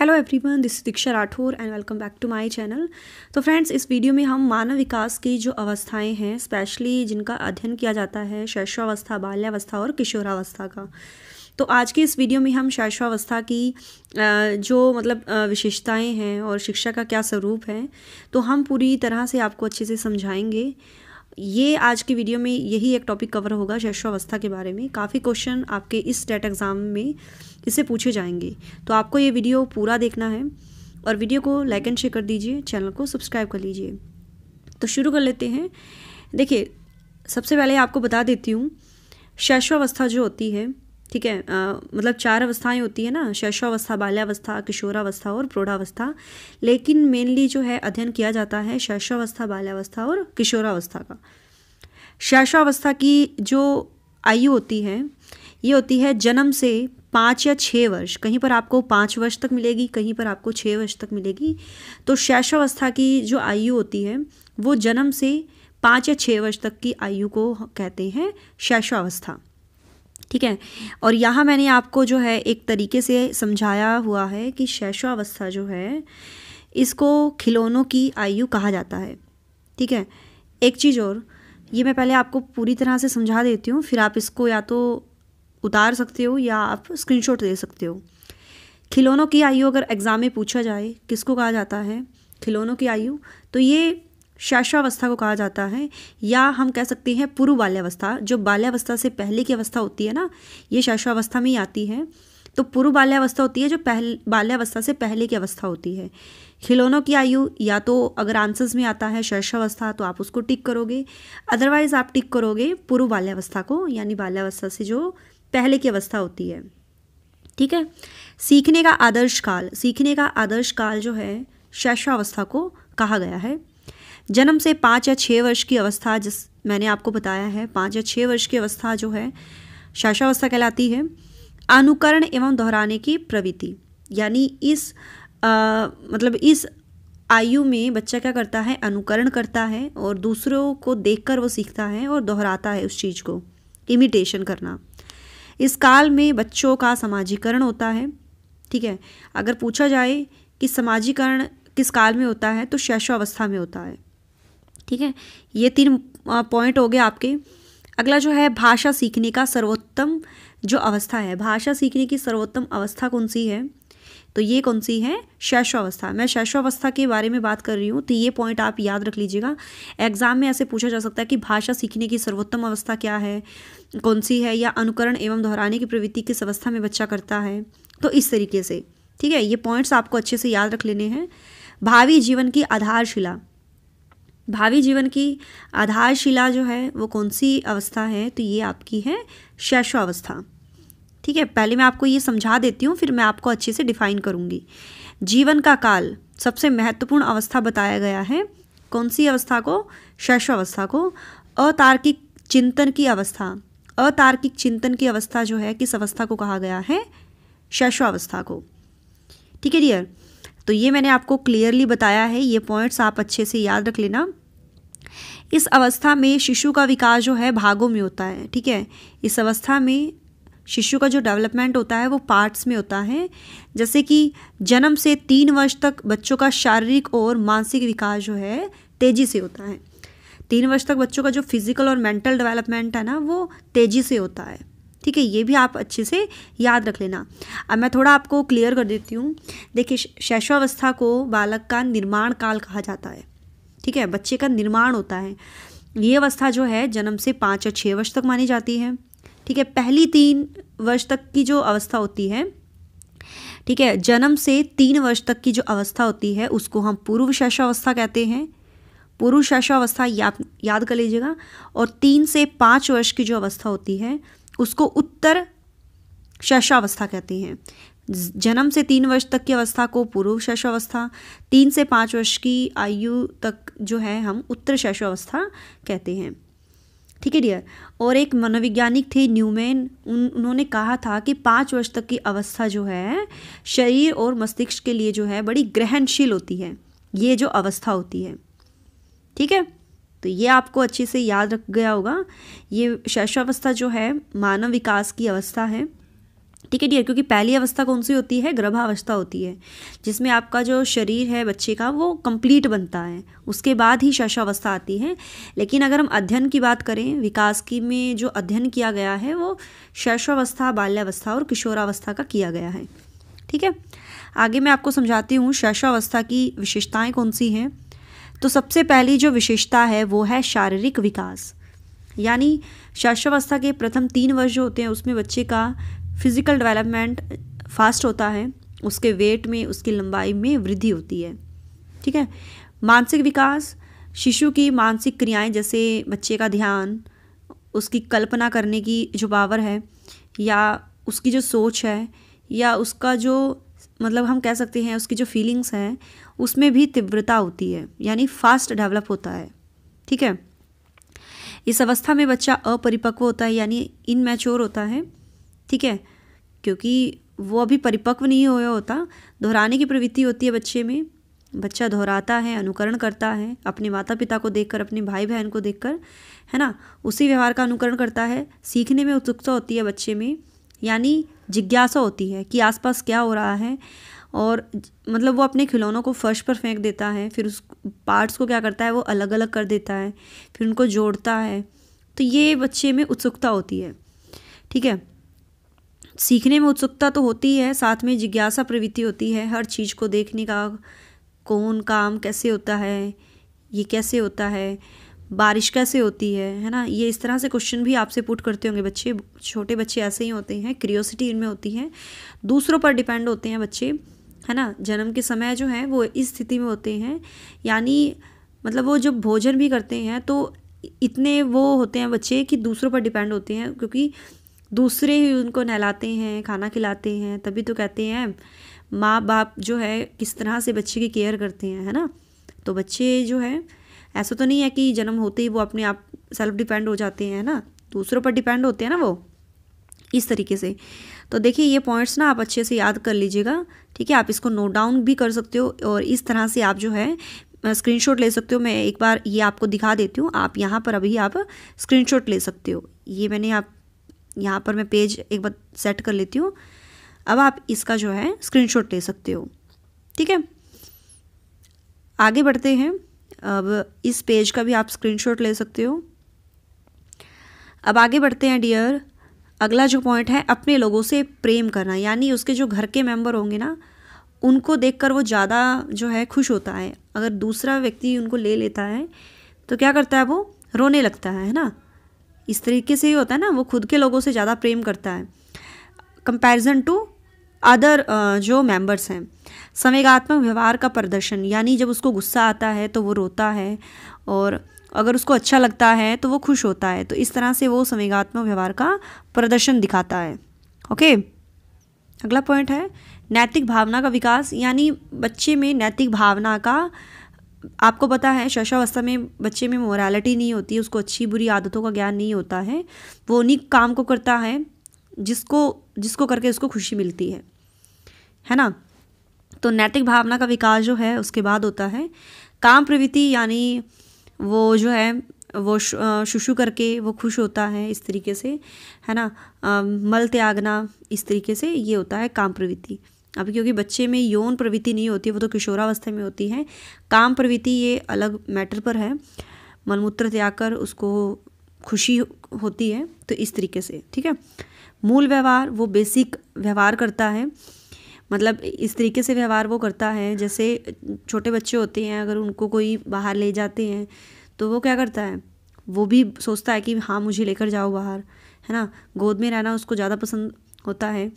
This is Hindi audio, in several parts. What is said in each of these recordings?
hello everyone this Diksha Rathore and welcome back to my channel तो फ्रेंड्स इस वीडियो में हम मानव विकास की जो अवस्थाएं हैं स्पेशली जिनका अध्ययन किया जाता है शैशवावस्था बाल्यावस्था और किशोरावस्था का तो आज के इस वीडियो में हम शैशवावस्था की जो मतलब विशेषताएं हैं और शिक्षा का क्या स्वरूप है तो हम पूरी तरह से आपको अच्छे से समझाएंगे ये आज की वीडियो में यही एक टॉपिक कवर होगा शैशवावस्था के बारे में काफ़ी क्वेश्चन आपके इस स्टेट एग्ज़ाम में इससे पूछे जाएंगे तो आपको ये वीडियो पूरा देखना है और वीडियो को लाइक एंड शेयर कर दीजिए चैनल को सब्सक्राइब कर लीजिए तो शुरू कर लेते हैं देखिए सबसे पहले आपको बता देती हूँ शैशवावस्था जो होती है ठीक है आ, मतलब चार अवस्थाएं होती है ना शैशवावस्था बाल्यावस्था किशोरावस्था और प्रौढ़ावस्था लेकिन मेनली जो है अध्ययन किया जाता है शैशवावस्था बाल्यावस्था और किशोरावस्था का शैशवावस्था की जो आयु होती है ये होती है जन्म से पाँच या छः वर्ष कहीं पर आपको पाँच वर्ष तक मिलेगी कहीं पर आपको छः वर्ष तक मिलेगी तो शैशवावस्था की जो आयु होती है वो जन्म से पाँच या छः वर्ष तक की आयु को कहते हैं शैशवावस्था ठीक है और यहाँ मैंने आपको जो है एक तरीके से समझाया हुआ है कि शैशवावस्था जो है इसको खिलौनों की आयु कहा जाता है ठीक है एक चीज़ और ये मैं पहले आपको पूरी तरह से समझा देती हूँ फिर आप इसको या तो उतार सकते हो या आप स्क्रीनशॉट दे सकते हो खिलौनों की आयु अगर एग्ज़ाम में पूछा जाए किसको कहा जाता है खिलौनों की आयु तो ये शैशवावस्था को कहा जाता है या हम कह सकते हैं पूर्व बाल्यावस्था जो बाल्यावस्था से पहले की अवस्था होती है ना ये शैशवावस्था में ही आती है तो पूर्व बाल्यावस्था होती है जो पहले बाल्यावस्था से पहले की अवस्था होती है खिलौनों की आयु या तो अगर आंसर्स में आता है शैशवावस्था तो आप उसको टिक करोगे अदरवाइज आप टिक करोगे पूर्व बाल्यावस्था को यानी बाल्यावस्था से जो पहले की अवस्था होती है ठीक है सीखने का आदर्श काल सीखने का आदर्श काल जो है शैशवावस्था को कहा गया है जन्म से पाँच या छः वर्ष की अवस्था जिस मैंने आपको बताया है पाँच या छः वर्ष की अवस्था जो है शैशवावस्था कहलाती है अनुकरण एवं दोहराने की प्रवृत्ति यानी इस मतलब इस आयु में बच्चा क्या करता है अनुकरण करता है और दूसरों को देखकर वो सीखता है और दोहराता है उस चीज़ को इमिटेशन करना इस काल में बच्चों का सामाजिकरण होता है ठीक है अगर पूछा जाए कि समाजीकरण किस काल में होता है तो शैशवावस्था में होता है ठीक है ये तीन पॉइंट हो गए आपके अगला जो है भाषा सीखने का सर्वोत्तम जो अवस्था है भाषा सीखने की सर्वोत्तम अवस्था कौन सी है तो ये कौन सी है शैशवावस्था मैं शैशवावस्था के बारे में बात कर रही हूँ तो ये पॉइंट आप याद रख लीजिएगा एग्जाम में ऐसे पूछा जा सकता है कि भाषा सीखने की सर्वोत्तम अवस्था क्या है कौन सी है या अनुकरण एवं दोहराने की प्रवृत्ति किस अवस्था में बच्चा करता है तो इस तरीके से ठीक है ये पॉइंट्स आपको अच्छे से याद रख लेने हैं भावी जीवन की आधारशिला भावी जीवन की आधारशिला जो है वो कौन सी अवस्था है तो ये आपकी है शैशवावस्था ठीक है पहले मैं आपको ये समझा देती हूँ फिर मैं आपको अच्छे से डिफाइन करूँगी जीवन का काल सबसे महत्वपूर्ण अवस्था बताया गया है कौन सी अवस्था को शैशव अवस्था को अतार्किक चिंतन की अवस्था अतार्किक चिंतन की अवस्था जो है किस अवस्था को कहा गया है शैशवावस्था को ठीक है डियर तो ये मैंने आपको क्लियरली बताया है ये पॉइंट्स आप अच्छे से याद रख लेना इस अवस्था में शिशु का विकास जो है भागों में होता है ठीक है इस अवस्था में शिशु का जो डेवलपमेंट होता है वो पार्ट्स में होता है जैसे कि जन्म से तीन वर्ष तक बच्चों का शारीरिक और मानसिक विकास जो है तेज़ी से होता है तीन वर्ष तक बच्चों का जो फिज़िकल और मेंटल डेवलपमेंट है ना वो तेज़ी से होता है ठीक है ये भी आप अच्छे से याद रख लेना अब मैं थोड़ा आपको क्लियर कर देती हूँ देखिए शैशवावस्था को बालक का निर्माण काल कहा जाता है ठीक है बच्चे का निर्माण होता है ये अवस्था जो है जन्म से पाँच या छः वर्ष तक मानी जाती है ठीक है पहली तीन वर्ष तक की जो अवस्था होती है ठीक है जन्म से तीन वर्ष तक की जो अवस्था होती है उसको हम पूर्व शैशावस्था कहते हैं पूर्व शैशावस्था याद याद कर लीजिएगा और तीन से पाँच वर्ष की जो अवस्था होती है उसको उत्तर शैशावस्था कहते हैं जन्म से तीन वर्ष तक की अवस्था को पूर्व शैशवावस्था तीन से पाँच वर्ष की आयु तक जो है हम उत्तर शैशवावस्था कहते हैं ठीक है डियर और एक मनोवैज्ञानिक थे न्यूमैन उन उन्होंने कहा था कि पाँच वर्ष तक की अवस्था जो है शरीर और मस्तिष्क के लिए जो है बड़ी ग्रहणशील होती है ये जो अवस्था होती है ठीक है तो ये आपको अच्छे से याद रख गया होगा ये शैशवावस्था जो है मानव विकास की अवस्था है ठीक है डियर क्योंकि पहली अवस्था कौन सी होती है गर्भावस्था होती है जिसमें आपका जो शरीर है बच्चे का वो कंप्लीट बनता है उसके बाद ही शैशावस्था आती है लेकिन अगर हम अध्ययन की बात करें विकास की में जो अध्ययन किया गया है वो शैशवावस्था बाल्यावस्था और किशोरावस्था का किया गया है ठीक है आगे मैं आपको समझाती हूँ शैशवावस्था की विशेषताएँ कौन सी हैं तो सबसे पहली जो विशेषता है वो है शारीरिक विकास यानी शैशवावस्था के प्रथम तीन वर्ष जो होते हैं उसमें बच्चे का फिज़िकल डेवलपमेंट फास्ट होता है उसके वेट में उसकी लंबाई में वृद्धि होती है ठीक है मानसिक विकास शिशु की मानसिक क्रियाएं जैसे बच्चे का ध्यान उसकी कल्पना करने की जो पावर है या उसकी जो सोच है या उसका जो मतलब हम कह सकते हैं उसकी जो फीलिंग्स हैं उसमें भी तीव्रता होती है यानी फास्ट डेवलप होता है ठीक है इस अवस्था में बच्चा अपरिपक्व होता है यानी इनमेच्योर होता है ठीक है क्योंकि वो अभी परिपक्व नहीं हुआ होता दोहराने की प्रवृत्ति होती है बच्चे में बच्चा दोहराता है अनुकरण करता है अपने माता पिता को देखकर अपने भाई बहन को देखकर है ना उसी व्यवहार का अनुकरण करता है सीखने में उत्सुकता होती है बच्चे में यानी जिज्ञासा होती है कि आसपास क्या हो रहा है और मतलब वो अपने खिलौनों को फर्श पर फेंक देता है फिर उस पार्ट्स को क्या करता है वो अलग अलग कर देता है फिर उनको जोड़ता है तो ये बच्चे में उत्सुकता होती है ठीक है सीखने में उत्सुकता तो होती है साथ में जिज्ञासा प्रवृत्ति होती है हर चीज़ को देखने का कौन काम कैसे होता है ये कैसे होता है बारिश कैसे होती है है ना ये इस तरह से क्वेश्चन भी आपसे पुट करते होंगे बच्चे छोटे बच्चे ऐसे ही होते हैं क्रियोसिटी इनमें होती है दूसरों पर डिपेंड होते हैं बच्चे है ना जन्म के समय जो है वो इस स्थिति में होते हैं यानी मतलब वो जब भोजन भी करते हैं तो इतने वो होते हैं बच्चे कि दूसरों पर डिपेंड होते हैं क्योंकि दूसरे ही उनको नहलाते हैं खाना खिलाते हैं तभी तो कहते हैं माँ बाप जो है किस तरह से बच्चे की केयर करते हैं है ना तो बच्चे जो है ऐसा तो नहीं है कि जन्म होते ही वो अपने आप सेल्फ डिपेंड हो जाते हैं ना दूसरों पर डिपेंड होते हैं ना वो इस तरीके से तो देखिए ये पॉइंट्स ना आप अच्छे से याद कर लीजिएगा ठीक है आप इसको नोट डाउन भी कर सकते हो और इस तरह से आप जो है स्क्रीनशॉट ले सकते हो मैं एक बार ये आपको दिखा देती हूँ आप यहाँ पर अभी आप स्क्रीनशॉट ले सकते हो ये मैंने आप यहाँ पर मैं पेज एक बार सेट कर लेती हूँ अब आप इसका जो है स्क्रीनशॉट ले सकते हो ठीक है आगे बढ़ते हैं अब इस पेज का भी आप स्क्रीनशॉट ले सकते हो अब आगे बढ़ते हैं डियर अगला जो पॉइंट है अपने लोगों से प्रेम करना यानी उसके जो घर के मेंबर होंगे ना उनको देखकर वो ज़्यादा जो है खुश होता है अगर दूसरा व्यक्ति उनको ले लेता है तो क्या करता है वो रोने लगता है ना इस तरीके से ही होता है ना वो खुद के लोगों से ज़्यादा प्रेम करता है कंपैरिजन टू अदर जो मेंबर्स हैं संवेगात्मक व्यवहार का प्रदर्शन यानी जब उसको गुस्सा आता है तो वो रोता है और अगर उसको अच्छा लगता है तो वो खुश होता है तो इस तरह से वो संवेगात्मक व्यवहार का प्रदर्शन दिखाता है ओके अगला पॉइंट है नैतिक भावना का विकास यानी बच्चे में नैतिक भावना का आपको पता है शशावस्था में बच्चे में मोरालिटी नहीं होती उसको अच्छी बुरी आदतों का ज्ञान नहीं होता है वो उन्हीं काम को करता है जिसको जिसको करके उसको खुशी मिलती है है ना तो नैतिक भावना का विकास जो है उसके बाद होता है काम प्रवृत्ति यानी वो जो है वो शुशु करके वो खुश होता है इस तरीके से है ना मल त्यागना इस तरीके से ये होता है काम प्रवृत्ति अब क्योंकि बच्चे में यौन प्रवृत्ति नहीं होती वो तो किशोरावस्था में होती है काम प्रवृत्ति ये अलग मैटर पर है मलमूत्र त्याग कर उसको खुशी होती है तो इस तरीके से ठीक है मूल व्यवहार वो बेसिक व्यवहार करता है मतलब इस तरीके से व्यवहार वो करता है जैसे छोटे बच्चे होते हैं अगर उनको कोई बाहर ले जाते हैं तो वो क्या करता है वो भी सोचता है कि हाँ मुझे लेकर जाओ बाहर है ना गोद में रहना उसको ज़्यादा पसंद होता है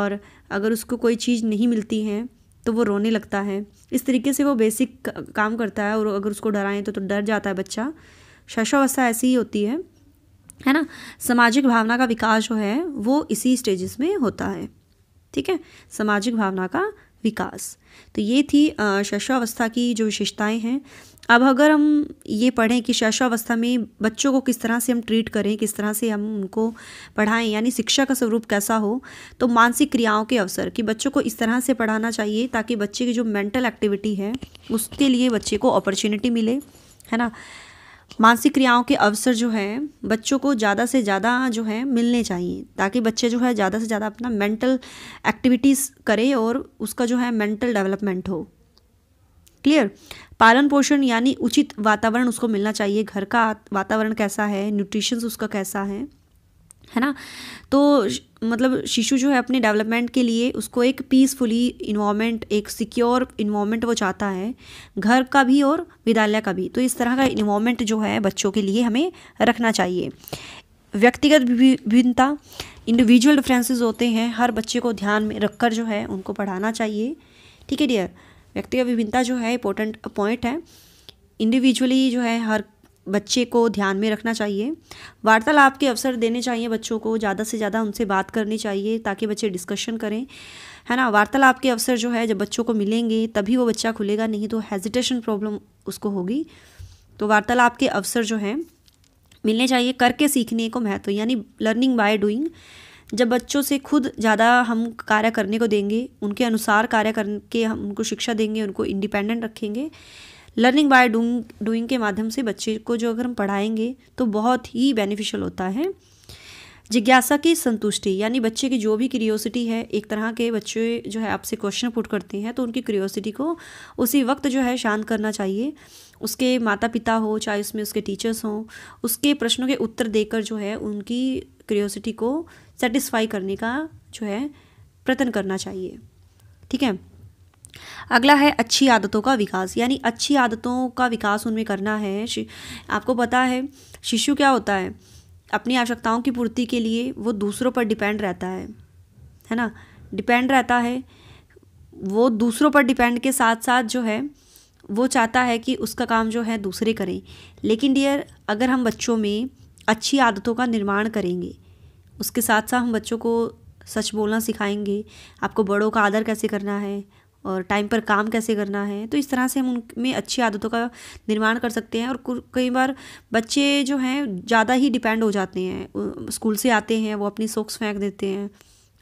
और अगर उसको कोई चीज़ नहीं मिलती है तो वो रोने लगता है इस तरीके से वो बेसिक काम करता है और अगर उसको डराएं तो, तो डर जाता है बच्चा शैशवावस्था ऐसी ही होती है है ना सामाजिक भावना का विकास जो है वो इसी स्टेजेस में होता है ठीक है सामाजिक भावना का विकास तो ये थी शैशवावस्था की जो विशेषताएं हैं अब अगर हम ये पढ़ें कि शैशवावस्था में बच्चों को किस तरह से हम ट्रीट करें किस तरह से हम उनको पढ़ाएं यानी शिक्षा का स्वरूप कैसा हो तो मानसिक क्रियाओं के अवसर कि बच्चों को इस तरह से पढ़ाना चाहिए ताकि बच्चे की जो मेंटल एक्टिविटी है उसके लिए बच्चे को अपॉर्चुनिटी मिले है ना मानसिक क्रियाओं के अवसर जो है बच्चों को ज़्यादा से ज़्यादा जो है मिलने चाहिए ताकि बच्चे जो है ज़्यादा से ज़्यादा अपना मेंटल एक्टिविटीज़ करें और उसका जो है मेंटल डेवलपमेंट हो क्लियर पालन पोषण यानी उचित वातावरण उसको मिलना चाहिए घर का वातावरण कैसा है न्यूट्रिशंस उसका कैसा है है ना तो मतलब शिशु जो है अपने डेवलपमेंट के लिए उसको एक पीसफुली इन्वामेंट एक सिक्योर इन्वामेंट वो चाहता है घर का भी और विद्यालय का भी तो इस तरह का इन्वामेंट जो है बच्चों के लिए हमें रखना चाहिए व्यक्तिगत विभिन्नता इंडिविजुअल डिफ्रेंसेज होते हैं हर बच्चे को ध्यान में रखकर जो है उनको पढ़ाना चाहिए ठीक है डियर व्यक्तिगत विभिन्नता जो है इंपॉर्टेंट पॉइंट है इंडिविजुअली जो है हर बच्चे को ध्यान में रखना चाहिए वार्तालाप के अवसर देने चाहिए बच्चों को ज़्यादा से ज़्यादा उनसे बात करनी चाहिए ताकि बच्चे डिस्कशन करें है ना वार्तालाप के अवसर जो है जब बच्चों को मिलेंगे तभी वो बच्चा खुलेगा नहीं तो हेजिटेशन प्रॉब्लम उसको होगी तो वार्तालाप के अवसर जो हैं मिलने चाहिए करके सीखने को महत्व यानी लर्निंग बाय डूइंग जब बच्चों से खुद ज़्यादा हम कार्य करने को देंगे उनके अनुसार कार्य करके हम उनको शिक्षा देंगे उनको इंडिपेंडेंट रखेंगे लर्निंग बाय डूइंग डूइंग के माध्यम से बच्चे को जो अगर हम पढ़ाएंगे तो बहुत ही बेनिफिशियल होता है जिज्ञासा की संतुष्टि यानी बच्चे की जो भी क्रियोसिटी है एक तरह के बच्चे जो है आपसे क्वेश्चन पुट करते हैं तो उनकी क्रियोसिटी को उसी वक्त जो है शांत करना चाहिए उसके माता पिता हो चाहे उसमें उसके टीचर्स हों उसके प्रश्नों के उत्तर देकर जो है उनकी क्रियोसिटी को सेटिस्फाई करने का जो है प्रयत्न करना चाहिए ठीक है अगला है अच्छी आदतों का विकास यानी अच्छी आदतों का विकास उनमें करना है आपको पता है शिशु क्या होता है अपनी आवश्यकताओं की पूर्ति के लिए वो दूसरों पर डिपेंड रहता है है ना डिपेंड रहता है वो दूसरों पर डिपेंड के साथ साथ जो है वो चाहता है कि उसका काम जो है दूसरे करें लेकिन डियर अगर हम बच्चों में अच्छी आदतों का निर्माण करेंगे उसके साथ साथ हम बच्चों को सच बोलना सिखाएंगे आपको बड़ों का आदर कैसे करना है और टाइम पर काम कैसे करना है तो इस तरह से हम उनमें अच्छी आदतों का निर्माण कर सकते हैं और कई बार बच्चे जो हैं ज़्यादा ही डिपेंड हो जाते हैं स्कूल से आते हैं वो अपनी सोक्स फेंक देते हैं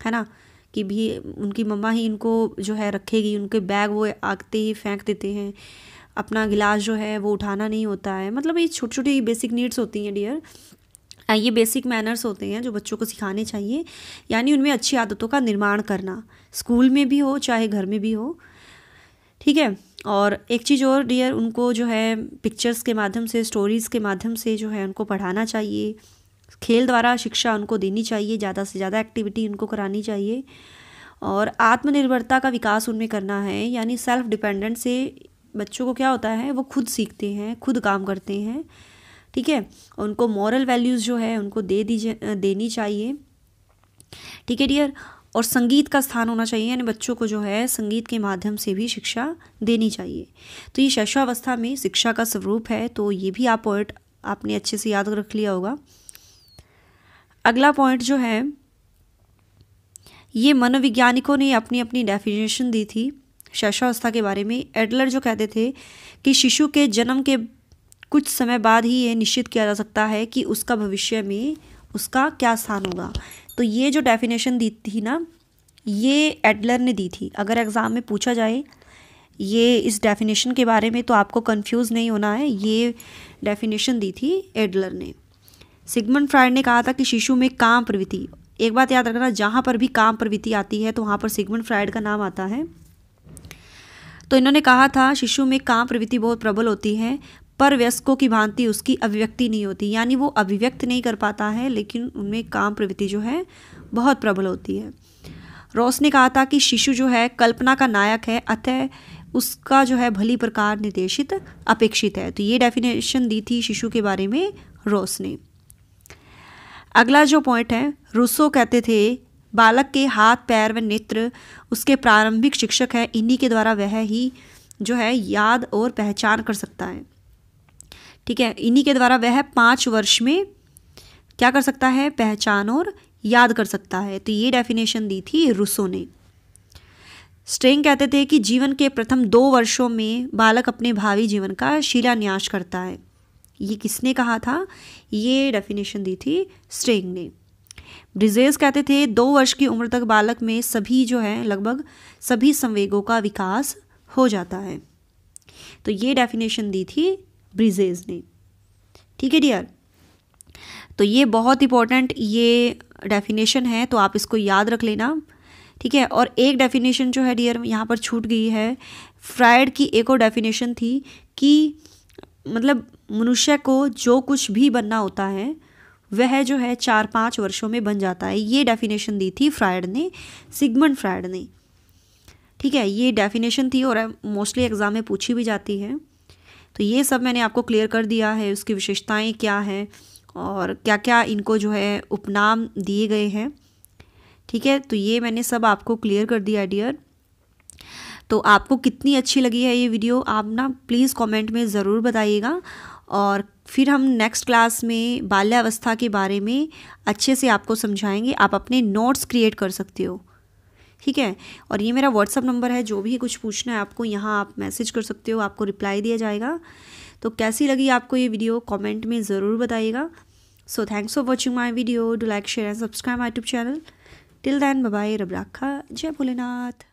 है ना कि भी उनकी मम्मा ही इनको जो है रखेगी उनके बैग वो आगते ही फेंक देते हैं अपना गिलास जो है वो उठाना नहीं होता है मतलब ये छोटी छोटी बेसिक नीड्स होती हैं डियर ये बेसिक मैनर्स होते हैं जो बच्चों को सिखाने चाहिए यानी उनमें अच्छी आदतों का निर्माण करना स्कूल में भी हो चाहे घर में भी हो ठीक है और एक चीज़ और डियर उनको जो है पिक्चर्स के माध्यम से स्टोरीज़ के माध्यम से जो है उनको पढ़ाना चाहिए खेल द्वारा शिक्षा उनको देनी चाहिए ज़्यादा से ज़्यादा एक्टिविटी उनको करानी चाहिए और आत्मनिर्भरता का विकास उनमें करना है यानी सेल्फ डिपेंडेंट से बच्चों को क्या होता है वो खुद सीखते हैं खुद काम करते हैं ठीक है उनको मॉरल वैल्यूज़ जो है उनको दे दीजिए देनी चाहिए ठीक है डियर और संगीत का स्थान होना चाहिए यानी बच्चों को जो है संगीत के माध्यम से भी शिक्षा देनी चाहिए तो ये शैशवावस्था में शिक्षा का स्वरूप है तो ये भी आप पॉइंट आपने अच्छे से याद रख लिया होगा अगला पॉइंट जो है ये मनोवैज्ञानिकों ने अपनी अपनी डेफिनेशन दी थी शैशवावस्था के बारे में एडलर जो कहते थे कि शिशु के जन्म के कुछ समय बाद ही ये निश्चित किया जा सकता है कि उसका भविष्य में उसका क्या स्थान होगा तो ये जो डेफिनेशन दी थी ना ये एडलर ने दी थी अगर एग्ज़ाम में पूछा जाए ये इस डेफिनेशन के बारे में तो आपको कंफ्यूज नहीं होना है ये डेफिनेशन दी थी एडलर ने सिगमंड फ्राइड ने कहा था कि शिशु में काम प्रवृत्ति एक बात याद रखना जहाँ पर भी काम प्रवृत्ति आती है तो वहाँ पर सिगमंड फ्राइड का नाम आता है तो इन्होंने कहा था शिशु में काम प्रवृत्ति बहुत प्रबल होती है पर वयस्कों की भांति उसकी अभिव्यक्ति नहीं होती यानी वो अभिव्यक्त नहीं कर पाता है लेकिन उनमें काम प्रवृत्ति जो है बहुत प्रबल होती है रॉस ने कहा था कि शिशु जो है कल्पना का नायक है अतः उसका जो है भली प्रकार निर्देशित अपेक्षित है तो ये डेफिनेशन दी थी शिशु के बारे में रॉस ने अगला जो पॉइंट है रूसो कहते थे बालक के हाथ पैर व नेत्र उसके प्रारंभिक शिक्षक है इन्हीं के द्वारा वह ही जो है याद और पहचान कर सकता है ठीक है इन्हीं के द्वारा वह पाँच वर्ष में क्या कर सकता है पहचान और याद कर सकता है तो ये डेफिनेशन दी थी रूसो ने स्ट्रेंग कहते थे कि जीवन के प्रथम दो वर्षों में बालक अपने भावी जीवन का शिलान्यास करता है ये किसने कहा था ये डेफिनेशन दी थी स्ट्रेंग ने ब्रिजेस कहते थे दो वर्ष की उम्र तक बालक में सभी जो है लगभग सभी संवेगों का विकास हो जाता है तो ये डेफिनेशन दी थी ब्रिजेज ने ठीक है डियर तो ये बहुत इंपॉर्टेंट ये डेफिनेशन है तो आप इसको याद रख लेना ठीक है और एक डेफिनेशन जो है डियर यहाँ पर छूट गई है फ्राइड की एक और डेफिनेशन थी कि मतलब मनुष्य को जो कुछ भी बनना होता है वह जो है चार पाँच वर्षों में बन जाता है ये डेफिनेशन दी थी फ्राइड ने सिगमंड फ्राइड ने ठीक है ये डेफिनेशन थी और मोस्टली एग्ज़ाम में पूछी भी जाती है तो ये सब मैंने आपको क्लियर कर दिया है उसकी विशेषताएं क्या हैं और क्या क्या इनको जो है उपनाम दिए गए हैं ठीक है तो ये मैंने सब आपको क्लियर कर दिया डियर तो आपको कितनी अच्छी लगी है ये वीडियो आप ना प्लीज़ कमेंट में ज़रूर बताइएगा और फिर हम नेक्स्ट क्लास में बाल्यावस्था के बारे में अच्छे से आपको समझाएंगे आप अपने नोट्स क्रिएट कर सकते हो ठीक है और ये मेरा व्हाट्सअप नंबर है जो भी कुछ पूछना है आपको यहाँ आप मैसेज कर सकते हो आपको रिप्लाई दिया जाएगा तो कैसी लगी आपको ये वीडियो कमेंट में ज़रूर बताइएगा so thanks for watching my video do like share and subscribe my YouTube channel till then bye रब राखा जय भोलेनाथ